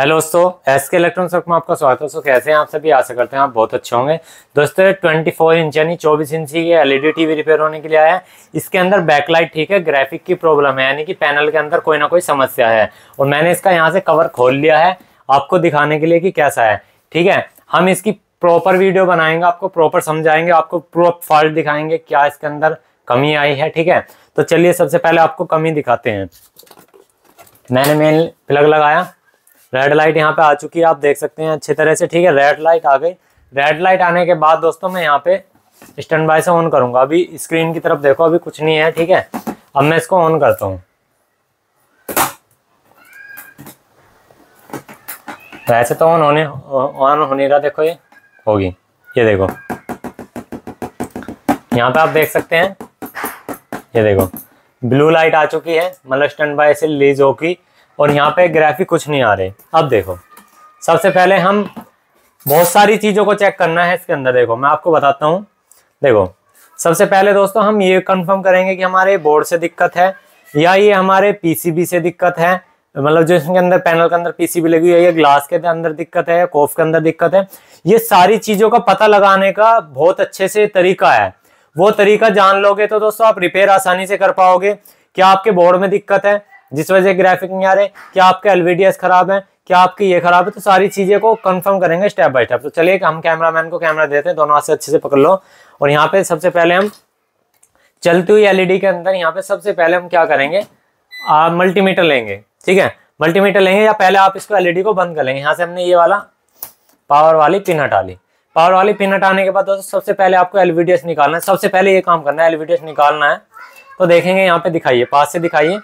hello दोस्तों S के electronics में आपका स्वागत है दोस्तों कैसे हैं आप सभी आशा करते हैं आप बहुत अच्छे होंगे दोस्तों 24 इंच यानी 24 इंच की एलईडी टीवी रिपेयर होने के लिए आया है इसके अंदर बैकलाइट ठीक है ग्राफिक की प्रॉब्लम है यानी कि पैनल के अंदर कोई ना कोई समस्या है और मैंने इसका यहाँ से कवर खोल लिया है आपको दिखाने के लिए कि कैसा है ठीक है हम इसकी प्रॉपर वीडियो बनाएंगे आपको प्रॉपर समझाएंगे आपको प्रोप फॉल्ट दिखाएंगे क्या इसके अंदर कमी आई है ठीक है तो चलिए सबसे पहले आपको कमी दिखाते हैं मैंने मेन प्लग लगाया रेड लाइट यहाँ पे आ चुकी है आप देख सकते हैं अच्छी तरह से ठीक है रेड लाइट आ गई रेड लाइट आने के बाद दोस्तों मैं यहाँ पे स्टैंड बाय से ऑन करूंगा अभी स्क्रीन की तरफ देखो अभी कुछ नहीं है ठीक है अब मैं इसको ऑन करता हूँ वैसे तो ऑन होने ऑन होने का देखो ये होगी ये देखो यहाँ पे आप देख सकते हैं ये देखो ब्लू लाइट आ चुकी है मतलब स्टैंड बाय से लीज होगी और यहाँ पे ग्राफिक कुछ नहीं आ रहे अब देखो सबसे पहले हम बहुत सारी चीज़ों को चेक करना है इसके अंदर देखो मैं आपको बताता हूँ देखो सबसे पहले दोस्तों हम ये कंफर्म करेंगे कि हमारे बोर्ड से दिक्कत है या ये हमारे पीसीबी से दिक्कत है मतलब जो इसके अंदर पैनल के अंदर पीसीबी लगी हुई है या ग्लास के अंदर दिक्कत है या कोफ के अंदर दिक्कत है ये सारी चीज़ों का पता लगाने का बहुत अच्छे से तरीका है वो तरीका जान लोगे तो दोस्तों आप रिपेयर आसानी से कर पाओगे क्या आपके बोर्ड में दिक्कत है जिस वजह से ग्राफिक नहीं आ रहे क्या आपके एलवीडीएस खराब है क्या आपकी ये खराब है तो सारी चीज़ें को कंफर्म करेंगे स्टेप बाय स्टेप तो चलिए हम कैमरा मैन को कैमरा देते हैं दोनों हाथ से अच्छे से पकड़ लो और यहाँ पे सबसे पहले हम चलती हुई एलईडी e के अंदर यहाँ पे सबसे पहले हम क्या करेंगे आप मल्टीमीटर लेंगे ठीक है मल्टीमीटर लेंगे या पहले आप इसको एलईडी e को बंद कर लेंगे यहाँ से हमने ये वाला पावर वाली पिन हटा ली पावर वाली पिन हटाने के बाद दोस्तों सबसे पहले आपको एलवीडीएस निकालना है सबसे पहले ये काम करना है एलवीडीएस निकालना है तो देखेंगे यहाँ पे दिखाइए पास से दिखाइए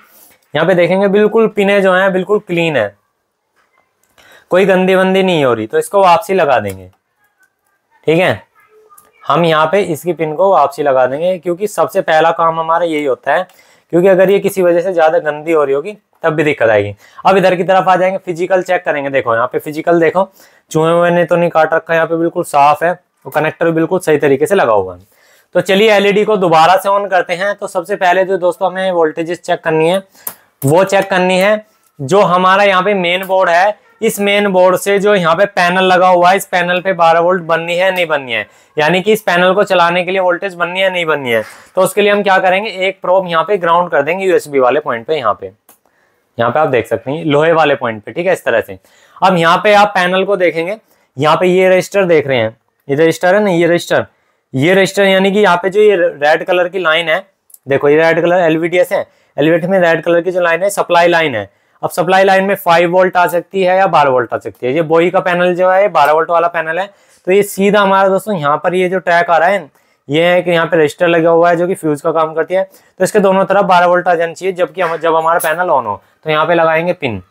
यहाँ पे देखेंगे बिल्कुल पिने जो है बिल्कुल क्लीन है कोई गंदी वंदी नहीं हो रही तो इसको वापसी लगा देंगे ठीक है हम यहाँ पे इसकी पिन को वापसी लगा देंगे क्योंकि सबसे पहला काम हमारा यही होता है क्योंकि अगर ये किसी वजह से ज़्यादा गंदी हो रही होगी तब भी दिक्कत आएगी अब इधर की तरफ आ जाएंगे फिजिकल चेक करेंगे देखो यहाँ पे फिजिकल देखो चूहे हुए ने तो नहीं काट रखा यहाँ पे बिल्कुल साफ है और कनेक्टर बिल्कुल सही तरीके से लगा हुआ है तो चलिए एलईडी e को दोबारा से ऑन करते हैं तो सबसे पहले जो दोस्तों हमें वोल्टेजेस चेक करनी है वो चेक करनी है जो हमारा यहाँ पे मेन बोर्ड है इस मेन बोर्ड से जो यहाँ पे पैनल लगा हुआ है इस पैनल पे 12 वोल्ट बननी है नहीं बननी है यानी कि इस पैनल को चलाने के लिए वोल्टेज बननी है नहीं बननी है तो उसके लिए हम क्या करेंगे एक प्रोब यहाँ पे ग्राउंड कर देंगे यूएसबी वाले पॉइंट पे यहाँ पे यहाँ पे आप देख सकते हैं लोहे वाले पॉइंट पे ठीक है इस तरह से अब यहाँ पे आप पैनल को देखेंगे यहाँ पे ये रजिस्टर देख रहे हैं ये रजिस्टर है ना ये रजिस्टर ये रजिस्टर यानी कि यहाँ पे जो ये रेड कलर की लाइन है देखो ये रेड कलर एलवीडीएस है एलिवेटर में रेड कलर की जो लाइन है सप्लाई लाइन है अब सप्लाई लाइन में फाइव वोल्ट आ सकती है या बारह वोल्ट आ सकती है ये बोई का पैनल जो है बारह वोल्ट वाला पैनल है तो ये सीधा हमारा दोस्तों यहाँ पर ये जो ट्रैक आ रहा है ये है कि यहाँ पे रजिस्टर लगा हुआ है जो कि फ्यूज का काम करती है तो इसके दोनों तरफ बारह वोल्ट आ जाना चाहिए जबकि हम जब हमारा पैनल ऑन हो तो यहाँ पे लगाएंगे पिन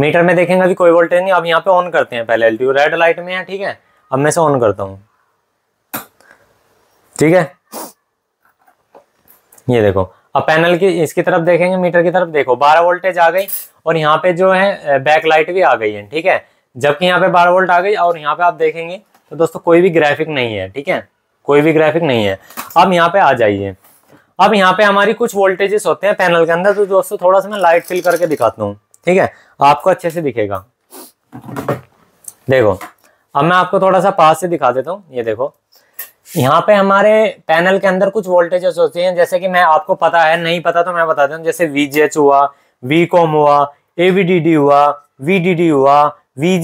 मीटर में देखेंगे अभी कोई वोल्टेज नहीं अब यहाँ पे ऑन करते हैं पहले एलटीयू रेड लाइट में है ठीक है अब मैं इसे ऑन करता हूँ ठीक है ये देखो अब पैनल की इसकी तरफ देखेंगे मीटर की तरफ देखो बारह वोल्टेज आ गई और यहाँ पे जो है बैक लाइट भी आ गई है ठीक है जबकि यहाँ पे बारह वोल्ट आ गई और यहाँ पे आप देखेंगे तो दोस्तों कोई भी ग्राफिक नहीं है ठीक है कोई भी ग्राफिक नहीं है अब यहाँ पे आ जाइए अब यहाँ पे हमारी कुछ वोल्टेजेस होते हैं पैनल के अंदर तो दोस्तों थोड़ा सा मैं लाइट फिल करके दिखाता हूँ ठीक है आपको अच्छे से दिखेगा देखो अब मैं आपको थोड़ा सा पास से दिखा देता हूँ ये देखो यहाँ पे हमारे पैनल के अंदर कुछ वोल्टेजेस होते हैं जैसे कि मैं आपको पता है नहीं पता तो मैं बता दूँ जैसे वी हुआ वी हुआ ए हुआ वी हुआ वी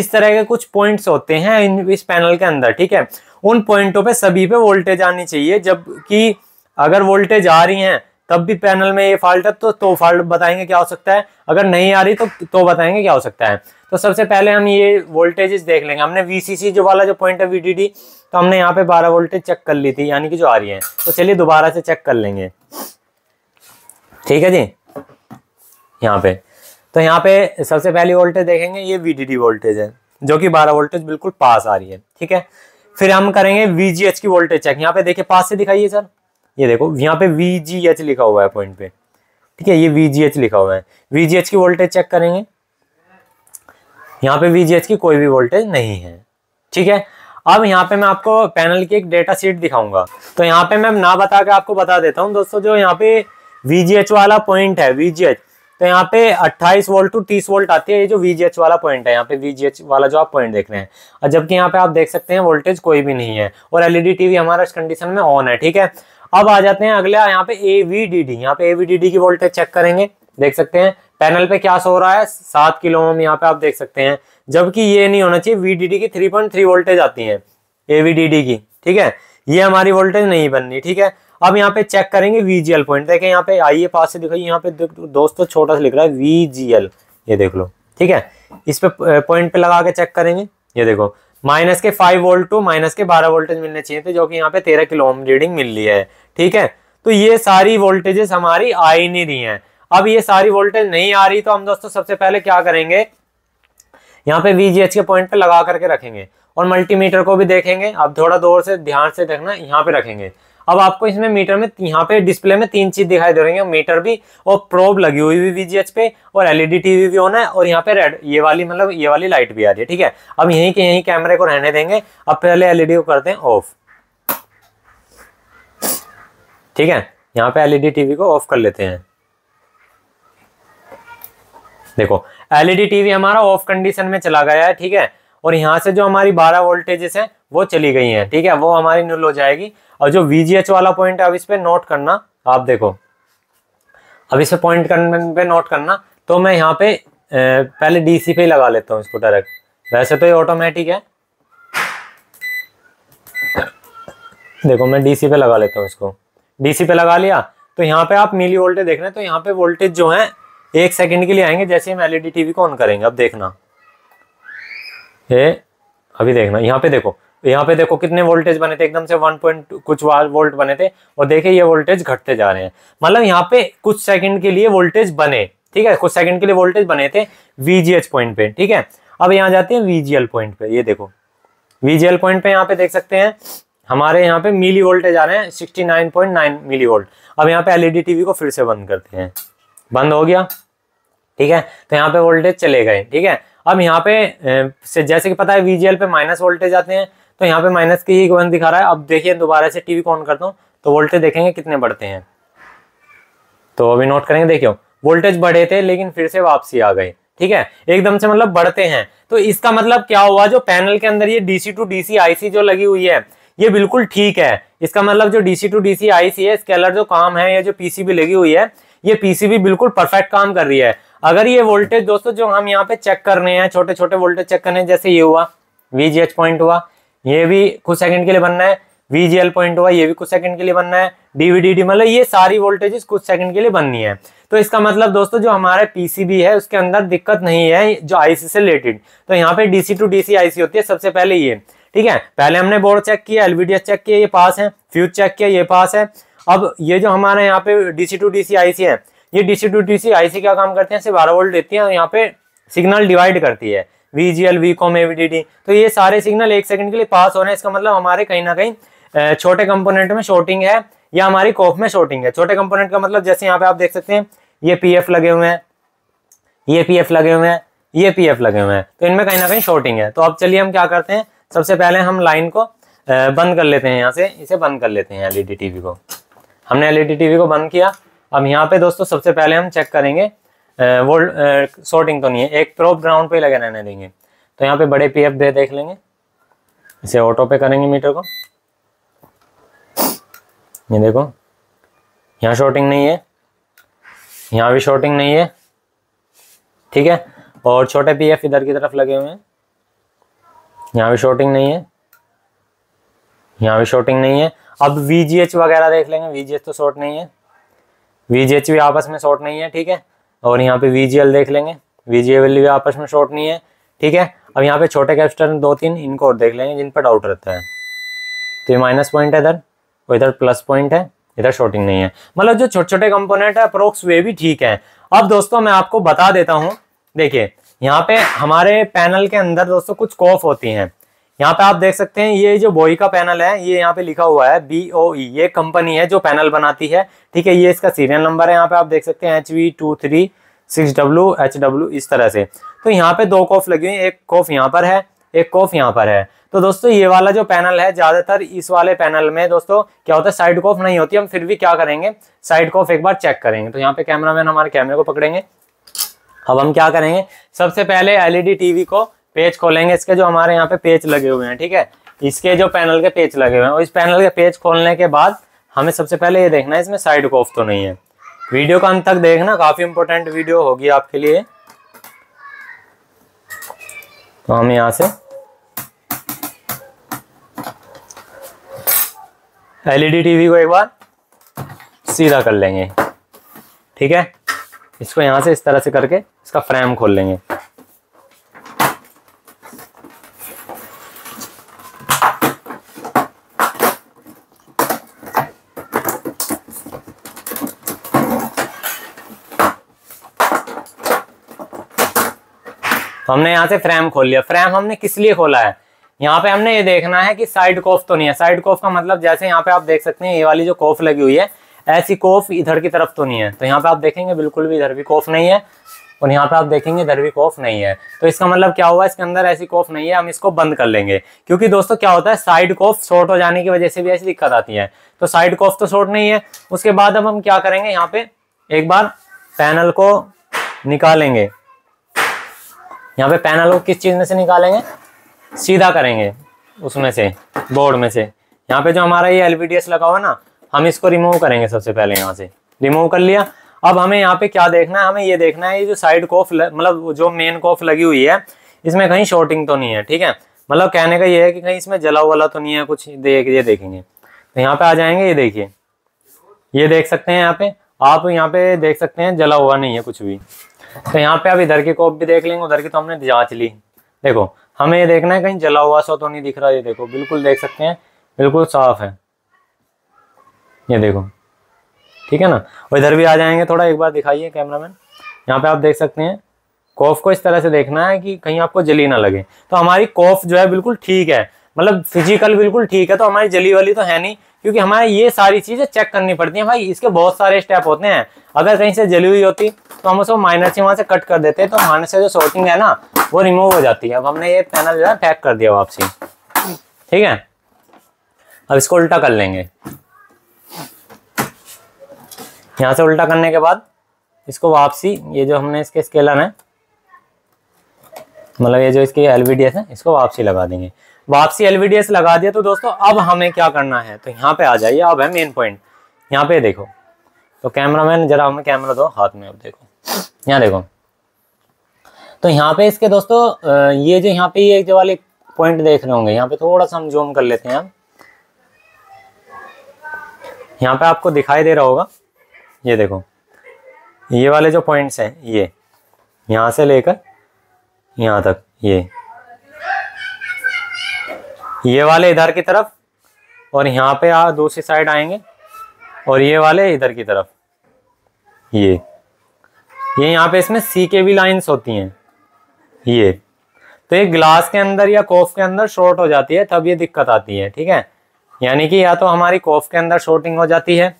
इस तरह के कुछ पॉइंट्स होते हैं इन इस पैनल के अंदर ठीक है उन पॉइंटों पे सभी पे वोल्टेज आनी चाहिए जबकि अगर वोल्टेज आ रही हैं तब भी पैनल में ये फॉल्ट है तो तो फॉल्ट बताएंगे क्या हो सकता है अगर नहीं आ रही तो तो बताएंगे क्या हो सकता है तो सबसे पहले हम ये वोल्टेजेस देख लेंगे हमने वीसीसी जो वाला जो पॉइंट है वीडीडी तो हमने यहाँ पे 12 वोल्टेज चेक कर ली थी यानी कि जो आ रही है तो चलिए दोबारा से चेक कर लेंगे ठीक है जी यहाँ पे तो यहाँ पे सबसे पहली वोल्टेज देखेंगे ये वीडीडी वोल्टेज है जो कि 12 वोल्टेज बिल्कुल पास आ रही है ठीक है फिर हम करेंगे वीजीएच की वोल्टेज चेक यहाँ पे देखिए पास से दिखाइए सर ये देखो यहाँ पे वीजीएच लिखा हुआ है पॉइंट पे ठीक है ये वीजीएच लिखा हुआ है वीजीएच की वोल्टेज चेक करेंगे यहाँ पे वी की कोई भी वोल्टेज नहीं है ठीक है अब यहाँ पे मैं आपको पैनल की एक डेटा शीट दिखाऊंगा तो यहाँ पे मैं ना बता के आपको बता देता हूँ दोस्तों जो यहाँ पे वी वाला पॉइंट है वी तो यहाँ पे 28 वोल्ट टू 30 वोल्ट आती है ये जो वी वाला पॉइंट है यहाँ पे वी वाला जो आप पॉइंट देख रहे हैं और जबकि यहाँ पे आप देख सकते हैं वोल्टेज कोई भी नहीं है और एलईडी टीवी e हमारा इस कंडीशन में ऑन है ठीक है अब आ जाते हैं अगला यहाँ पे एवीडीडी डी डी यहाँ पे एवीडीडी डी डी की वोल्टेज चेक करेंगे देख सकते हैं पैनल पे क्या सो रहा है सात किलो ओम यहाँ पे आप देख सकते हैं जबकि ये नहीं होना चाहिए वीडीडी की थ्री पॉइंट थ्री वोल्टेज आती है एवीडीडी की ठीक है ये हमारी वोल्टेज नहीं बननी ठीक है अब यहाँ पे चेक करेंगे वीजीएल पॉइंट देखें यहाँ पे आइए पास से दिखाई यहाँ पे दोस्तों छोटा सा लिख रहा है वीजीएल ये देख लो ठीक है इस पे पॉइंट पे लगा के चेक करेंगे ये देखो माइनस के फाइव वोल्ट टू माइनस के बारह वोल्टेज मिलने चाहिए थे जो कि यहाँ पे तेरह किलो ओम रीडिंग मिल रही है ठीक है तो ये सारी वोल्टेजेस हमारी आई नहीं रही हैं अब ये सारी वोल्टेज नहीं आ रही तो हम दोस्तों सबसे पहले क्या करेंगे यहाँ पे वीजीएच के पॉइंट पे लगा करके रखेंगे और मल्टीमीटर को भी देखेंगे आप थोड़ा दूर से ध्यान से देखना यहाँ पे रखेंगे अब आपको इसमें मीटर में यहाँ पे डिस्प्ले में तीन चीज दिखाई दे रही है मीटर भी और प्रोब लगी हुई भी वीजीएच पे और एलईडी टीवी e भी होना है और यहाँ पे रेड ये वाली मतलब ये वाली लाइट भी आ रही है ठीक है अब यहीं के यहीं कैमरे को रहने देंगे अब पहले एलईडी e को करते हैं ऑफ ठीक है यहाँ पे एलईडी टीवी e को ऑफ कर लेते हैं देखो एलईडी टीवी e हमारा ऑफ कंडीशन में चला गया है ठीक है और यहाँ से जो हमारी बारह वोल्टेजेस हैं वो चली गई हैं ठीक है वो हमारी नुल हो जाएगी और जो वीजीएच वाला पॉइंट है अब इस पर नोट करना आप देखो अब इसे पॉइंट पे नोट करना तो मैं यहाँ पे पहले डीसी पे ही लगा लेता हूँ इसको डायरेक्ट वैसे तो ये ऑटोमेटिक है देखो मैं डीसी पे लगा लेता हूँ इसको डीसी पे लगा लिया तो यहाँ पे आप मिली वोल्टेज देख रहे हैं तो यहाँ पे वोल्टेज जो है एक सेकंड के लिए आएंगे जैसे हम एलईडी टीवी e को ऑन करेंगे अब देखना ए, अभी देखना यहाँ पे देखो यहाँ पे देखो कितने वोल्टेज बने थे एकदम से वन पॉइंट कुछ वोल्ट बने थे और देखिए ये वोल्टेज घटते जा रहे हैं मतलब यहाँ पे कुछ सेकंड के लिए वोल्टेज बने ठीक है कुछ सेकंड के लिए वोल्टेज बने थे वीजीएच पॉइंट पे ठीक है अब यहाँ जाते हैं वीजीएल पॉइंट पे ये देखो वीजीएल पॉइंट पे यहाँ पे देख सकते हैं हमारे यहाँ पे मिली वोल्टेज आ रहे हैं नाइन मिली वोल्ट अब यहाँ पे एलईडी टीवी e को फिर से बंद करते हैं बंद हो गया ठीक है तो यहाँ पे वोल्टेज चले गए ठीक है अब यहाँ पे जैसे कि पता है वीजीएल पे माइनस वोल्टेज आते हैं तो यहाँ पे माइनस की इक्वेंट दिखा रहा है अब देखिए दोबारा से टीवी ऑन करता हूँ तो वोल्टेज देखेंगे कितने बढ़ते हैं तो अभी नोट करेंगे देखियो वोल्टेज बढ़े थे लेकिन फिर से वापसी आ गई ठीक है एकदम से मतलब बढ़ते हैं तो इसका मतलब क्या हुआ जो पैनल के अंदर ये डीसी टू डीसी आईसी जो लगी हुई है ये बिल्कुल ठीक है इसका मतलब जो डीसी टू डीसी आईसी है स्केलर जो काम है या जो पीसीबी लगी हुई है ये पीसीबी बिल्कुल परफेक्ट काम कर रही है अगर ये वोल्टेज दोस्तों जो हम यहाँ पे चेक कर रहे हैं छोटे छोटे वोल्टेज चेक करने जैसे ये हुआ वी पॉइंट हुआ ये भी कुछ सेकंड के लिए बनना है वी पॉइंट हुआ ये भी कुछ सेकंड के लिए बनना है डीवीडीडी मतलब ये सारी वोल्टेजेस कुछ सेकंड के लिए बननी है तो इसका मतलब दोस्तों जो हमारे पीसीबी है उसके अंदर दिक्कत नहीं है जो आईसी से रिलेटेड तो यहाँ पे डीसी टू डीसी आईसी होती है सबसे पहले ये ठीक है पहले हमने बोर्ड चेक किया एलबीडीएस चेक किया ये पास है फ्यूज चेक किया ये पास है अब ये जो हमारे यहाँ पे डीसी टू डीसी आईसी है ये डीसी टू डीसी आईसी क्या काम करते हैं सिर्फ बारह वोल्ट देती है और यहाँ पे सिग्नल डिवाइड करती है वी वी कॉम एवीडीडी तो ये सारे सिग्नल एक सेकंड के लिए पास हो रहे हैं इसका मतलब हमारे कहीं ना कहीं छोटे कंपोनेंट में शॉर्टिंग है या हमारी कॉफ में शॉर्टिंग है छोटे कंपोनेंट का मतलब जैसे यहाँ पे आप देख सकते हैं ये पी एफ लगे हुए हैं ये पी एफ लगे हुए हैं ये पी एफ लगे हुए हैं तो इनमें कहीं ना कहीं शॉर्टिंग है तो अब चलिए हम क्या करते हैं सबसे पहले हम लाइन को बंद कर लेते हैं यहाँ से इसे बंद कर लेते हैं एलईडी टीवी e को हमने एलईडी टीवी e को बंद किया अब यहाँ पे दोस्तों सबसे पहले हम चेक करेंगे वो शॉर्टिंग तो नहीं है एक प्रोप ग्राउंड पे ही लगे रहने देंगे तो यहाँ पे बड़े पी एफ दे देख लेंगे इसे ऑटो पे करेंगे मीटर को ये देखो यहाँ शॉर्टिंग नहीं है यहाँ भी शॉर्टिंग नहीं है ठीक है और छोटे पी एफ इधर की तरफ लगे हुए हैं यहाँ भी शॉर्टिंग नहीं है यहाँ भी शॉर्टिंग नहीं है अब वी जी एच वगैरह देख लेंगे वी जी एच तो शॉर्ट नहीं है वी जी एच भी आपस में शॉर्ट नहीं है ठीक है और यहाँ पे वी जी एल देख लेंगे वी जी एल भी आपस में शॉर्ट नहीं है ठीक है अब यहाँ पे छोटे कैप्स्टर दो तीन इनको और देख लेंगे जिन पर डाउट रहता है तो ये माइनस पॉइंट है इधर और इधर प्लस पॉइंट है इधर शॉर्टिंग नहीं है मतलब जो छोटे छोटे कंपोनेंट है अप्रोक्स वे भी ठीक है अब दोस्तों मैं आपको बता देता हूँ देखिए यहाँ पे हमारे पैनल के अंदर दोस्तों कुछ कॉफ होती हैं यहाँ पे आप देख सकते हैं ये जो बोई का पैनल है ये यहाँ पे लिखा हुआ है बी ओ ई ये कंपनी है जो पैनल बनाती है ठीक है ये इसका सीरियल नंबर है यहाँ पे आप देख सकते हैं H V two three six W H W इस तरह से तो यहाँ पे दो कॉफ लगी हुई एक कॉफ यहाँ पर है एक कॉफ यहाँ पर है तो दोस्तों ये वाला जो पैनल है ज़्यादातर इस वाले पैनल में दोस्तों क्या होता है साइड कॉफ नहीं होती हम फिर भी क्या करेंगे साइड कॉफ एक बार चेक करेंगे तो यहाँ पे मैन हमारे कैमरे को पकड़ेंगे अब हम क्या करेंगे सबसे पहले एलईडी टीवी e को पेज खोलेंगे इसके जो हमारे यहाँ पे पेज लगे हुए हैं ठीक है इसके जो पैनल के पेज लगे हुए हैं और इस पैनल के पेज खोलने के बाद हमें सबसे पहले ये देखना है इसमें साइड को ऑफ तो नहीं है वीडियो का अंत तक देखना काफ़ी इंपॉर्टेंट वीडियो होगी आपके लिए तो हम यहां से एलईडी टीवी e को एक बार सीधा कर लेंगे ठीक है इसको यहां से इस तरह से करके इसका फ्रेम खोल लेंगे तो हमने यहाँ से फ्रेम खोल लिया फ्रेम हमने किस लिए खोला है यहाँ पे हमने ये देखना है कि साइड कोफ तो नहीं है साइड कोफ का मतलब जैसे यहाँ पे आप देख सकते हैं ये वाली जो कोफ लगी हुई है ऐसी कोफ इधर की तरफ तो नहीं है तो यहाँ पे आप देखेंगे बिल्कुल भी इधर भी कोफ नहीं है और यहाँ पे आप देखेंगे इधर भी कोफ नहीं है तो इसका मतलब क्या हुआ इसके अंदर ऐसी कोफ नहीं है हम इसको बंद कर लेंगे क्योंकि दोस्तों क्या होता है साइड कोफ शॉर्ट हो जाने की वजह से भी ऐसी दिक्कत आती है तो साइड कोफ तो शॉर्ट नहीं है उसके बाद अब हम क्या करेंगे यहाँ पे एक बार पैनल को निकालेंगे यहाँ पे पैनल को किस चीज़ में से निकालेंगे सीधा करेंगे उसमें से बोर्ड में से यहाँ पे जो हमारा ये एल लगा हुआ ना हम इसको रिमूव करेंगे सबसे पहले यहाँ से रिमूव कर लिया अब हमें यहाँ पे क्या देखना है हमें ये देखना है ये जो साइड कॉफ मतलब जो मेन कॉफ लगी हुई है इसमें कहीं शॉर्टिंग तो नहीं है ठीक है मतलब कहने का ये है कि कहीं इसमें जला वाला तो नहीं है कुछ देख ये देखेंगे तो यहाँ पे आ जाएंगे ये देखिए ये देख सकते हैं यहाँ पे आप यहाँ पे देख सकते हैं जला हुआ नहीं है कुछ भी तो यहाँ पे आप इधर की कॉप भी देख लेंगे उधर की तो हमने जांच ली देखो हमें ये देखना है कहीं जला हुआ सो तो नहीं दिख रहा ये देखो बिल्कुल देख सकते हैं बिल्कुल साफ है ये देखो ठीक है ना और इधर भी आ जाएंगे थोड़ा एक बार दिखाइए कैमरा मैन यहाँ पे आप देख सकते हैं कॉफ को इस तरह से देखना है कि कहीं आपको जली ना लगे तो हमारी कॉफ जो है बिल्कुल ठीक है मतलब फिजिकल बिल्कुल ठीक है तो हमारी जली वाली तो है नहीं क्योंकि हमारे ये सारी चीज़ें चेक करनी पड़ती हैं भाई इसके बहुत सारे स्टेप होते हैं अगर कहीं से जली हुई होती तो हम उसको माइनर से वहां से कट कर देते हैं तो माइनर से जो शॉर्टिंग है ना वो रिमूव हो जाती है अब हमने ये पैनल जो है पैक कर दिया वापसी ठीक है अब इसको उल्टा कर लेंगे यहां से उल्टा करने के बाद इसको वापसी ये जो हमने इसके स्केलर है मतलब ये जो इसकी एल है इसको वापसी लगा देंगे वापसी एलवीडीएस लगा दिया तो दोस्तों अब हमें क्या करना है तो यहाँ पे आ जाइए अब है मेन पॉइंट यहाँ पे देखो तो कैमरा मैन जरा हमें कैमरा दो हाथ में अब देखो यहाँ देखो तो यहाँ पे इसके दोस्तों ये जो यहाँ पे ये जो वाले पॉइंट देख रहे होंगे यहाँ पे थोड़ा सा हम जूम कर लेते हैं हम यहाँ पे आपको दिखाई दे रहा होगा ये देखो ये वाले जो पॉइंट्स हैं ये यहाँ से लेकर यहाँ तक ये ये वाले इधर की तरफ और यहाँ पे आ दूसरी साइड आएंगे और ये वाले इधर की तरफ ये ये यहाँ पे इसमें सी के भी लाइन्स होती हैं ये तो ये ग्लास के अंदर या कोफ के अंदर शॉर्ट हो जाती है तब ये दिक्कत आती है ठीक है यानी कि या तो हमारी कोफ के अंदर शॉर्टिंग हो जाती है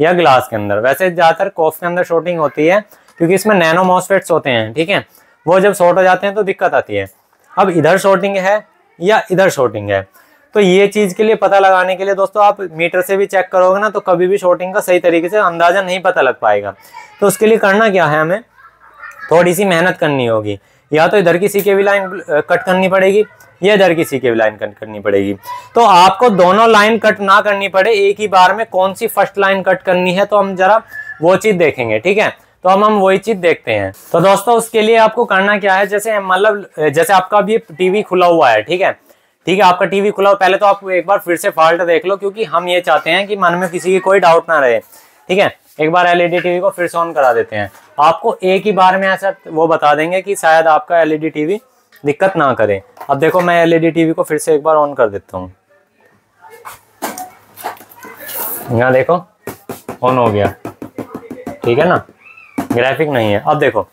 या ग्लास के अंदर वैसे ज़्यादातर कोफ के अंदर शॉर्टिंग होती है क्योंकि इसमें नैनो मॉस्फेट्स होते हैं ठीक है वो जब शॉर्ट हो जाते हैं तो दिक्कत आती है अब इधर शॉर्टिंग है या इधर शॉर्टिंग है तो ये चीज़ के लिए पता लगाने के लिए दोस्तों आप मीटर से भी चेक करोगे ना तो कभी भी शॉर्टिंग का सही तरीके से अंदाज़ा नहीं पता लग पाएगा तो उसके लिए करना क्या है हमें थोड़ी सी मेहनत करनी होगी या तो इधर की सीके भी लाइन कट करनी पड़ेगी या इधर की सीके भी लाइन कट करनी पड़ेगी तो आपको दोनों लाइन कट ना करनी पड़े एक ही बार में कौन सी फर्स्ट लाइन कट करनी है तो हम जरा वो चीज़ देखेंगे ठीक है तो हम हम वही चीज देखते हैं तो दोस्तों उसके लिए आपको करना क्या है जैसे मतलब जैसे आपका अभी टीवी खुला हुआ है ठीक है ठीक है आपका टीवी खुला हुआ पहले तो आप एक बार फिर से फॉल्ट देख लो क्योंकि हम ये चाहते हैं कि मन में किसी की कोई डाउट ना रहे ठीक है एक बार एलईडी टीवी को फिर से ऑन करा देते हैं आपको एक ही बार में ऐसा वो बता देंगे कि शायद आपका एलईडी टीवी दिक्कत ना करे अब देखो मैं एलईडी टीवी को फिर से एक बार ऑन कर देता हूँ यहाँ देखो ऑन हो गया ठीक है ना ग्राफिक नहीं है अब देखो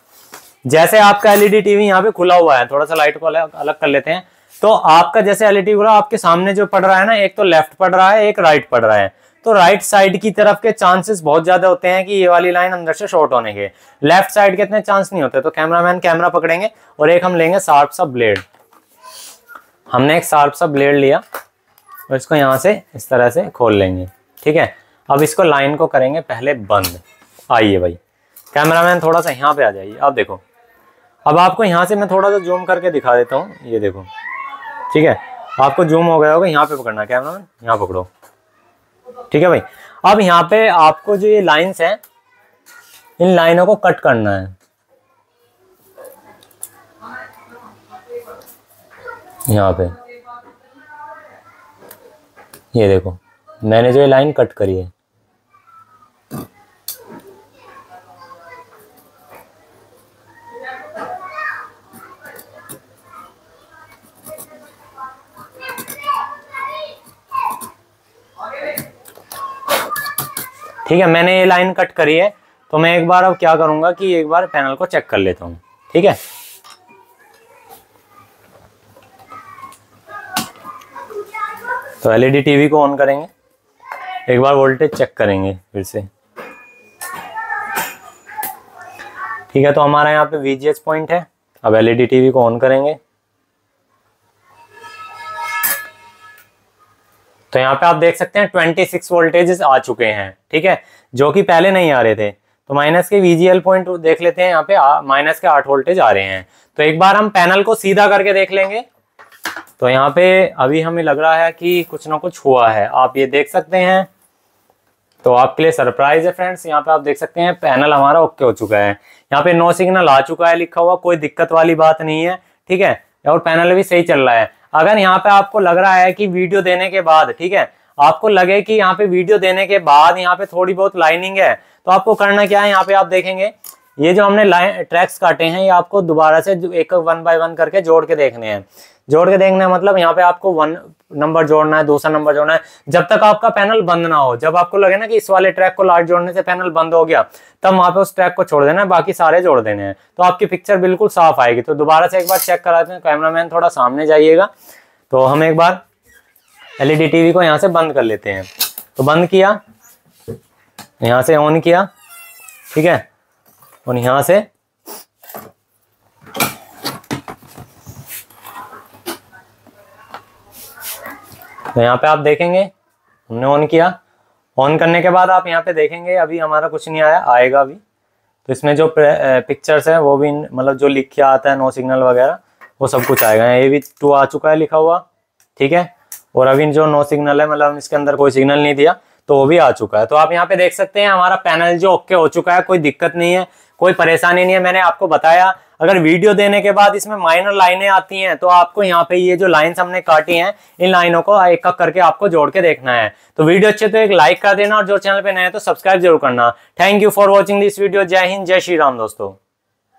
जैसे आपका एलईडी टीवी e यहाँ पे खुला हुआ है थोड़ा सा लाइट को अलग कर लेते हैं तो आपका जैसे एलईडी e खुला आपके सामने जो पड़ रहा है ना एक तो लेफ्ट पड़ रहा है एक राइट पड़ रहा है तो राइट साइड की तरफ के चांसेस बहुत ज्यादा होते हैं कि ये वाली लाइन अंदर से शॉर्ट होने के लेफ्ट साइड के इतने चांस नहीं होते तो कैमरामैन कैमरा पकड़ेंगे और एक हम लेंगे शार्प सा ब्लेड हमने एक शार्प सा ब्लेड लिया और इसको यहां से इस तरह से खोल लेंगे ठीक है अब इसको लाइन को करेंगे पहले बंद आइए भाई कैमरा मैन थोड़ा सा यहाँ पे आ जाइए आप देखो अब आपको यहाँ से मैं थोड़ा सा जूम करके दिखा देता हूँ ये देखो ठीक है आपको जूम हो गया होगा यहाँ पे पकड़ना है कैमरा मैन यहाँ पकड़ो ठीक है भाई अब यहाँ पे आपको जो ये लाइन्स हैं इन लाइनों को कट करना है यहाँ पे ये देखो मैंने जो ये लाइन कट करी है ठीक है मैंने ये लाइन कट करी है तो मैं एक बार अब क्या करूंगा कि एक बार पैनल को चेक कर लेता हूँ ठीक है तो एलईडी टीवी को ऑन करेंगे एक बार वोल्टेज चेक करेंगे फिर से ठीक है तो हमारा यहाँ पे वीजीएस पॉइंट है अब एलईडी टीवी को ऑन करेंगे तो यहाँ पे आप देख सकते हैं ट्वेंटी सिक्स वोल्टेजेस आ चुके हैं ठीक है जो कि पहले नहीं आ रहे थे तो माइनस के वीजीएल पॉइंट देख लेते हैं यहाँ पे माइनस के आठ वोल्टेज आ रहे हैं तो एक बार हम पैनल को सीधा करके देख लेंगे तो यहाँ पे अभी हमें लग रहा है कि कुछ ना कुछ हुआ है आप ये देख सकते हैं तो आपके लिए सरप्राइज है फ्रेंड्स यहाँ पे आप देख सकते हैं पैनल हमारा ओके हो चुका है यहाँ पे नो सिग्नल आ चुका है लिखा हुआ कोई दिक्कत वाली बात नहीं है ठीक है और पैनल भी सही चल रहा है अगर यहाँ पे आपको लग रहा है कि वीडियो देने के बाद ठीक है आपको लगे कि यहाँ पे वीडियो देने के बाद यहाँ पे थोड़ी बहुत लाइनिंग है तो आपको करना क्या है यहाँ पे आप देखेंगे ये जो हमने लाइन ट्रैक्स काटे हैं ये आपको दोबारा से एक वन बाय वन करके जोड़ के देखने हैं जोड़ के देखने मतलब यहाँ पे आपको वन नंबर जोड़ना है दूसरा नंबर जोड़ना है जब तक आपका पैनल बंद ना हो जब आपको लगे ना कि इस वाले ट्रैक को लास्ट जोड़ने से पैनल बंद हो गया तब वहां पे उस ट्रैक को छोड़ देना है बाकी सारे जोड़ देने हैं तो आपकी पिक्चर बिल्कुल साफ आएगी तो दोबारा से एक बार चेक कराते हैं मैन थोड़ा सामने जाइएगा तो हम एक बार एलईडी टीवी e को यहाँ से बंद कर लेते हैं तो बंद किया यहाँ से ऑन किया ठीक है और यहां से तो यहाँ पे आप देखेंगे हमने ऑन किया ऑन करने के बाद आप यहाँ पे देखेंगे अभी हमारा कुछ नहीं आया आएगा अभी तो इसमें जो पिक्चर्स है वो भी मतलब जो लिख के आता है नो सिग्नल वगैरह वो सब कुछ आएगा ये भी टू आ चुका है लिखा हुआ ठीक है और अभी जो नो सिग्नल है मतलब इसके अंदर कोई सिग्नल नहीं दिया तो वो भी आ चुका है तो आप यहाँ पे देख सकते हैं हमारा पैनल जो ओके हो चुका है कोई दिक्कत नहीं है कोई परेशानी नहीं है मैंने आपको बताया अगर वीडियो देने के बाद इसमें माइनर लाइनें आती हैं तो आपको यहाँ पे ये जो लाइन हमने काटी हैं इन लाइनों को एक एक करके आपको जोड़ के देखना है तो वीडियो अच्छे तो एक लाइक कर देना और जो चैनल पे नए हैं तो सब्सक्राइब जरूर करना thank you for watching this video जय हिंद जय श्री राम दोस्तों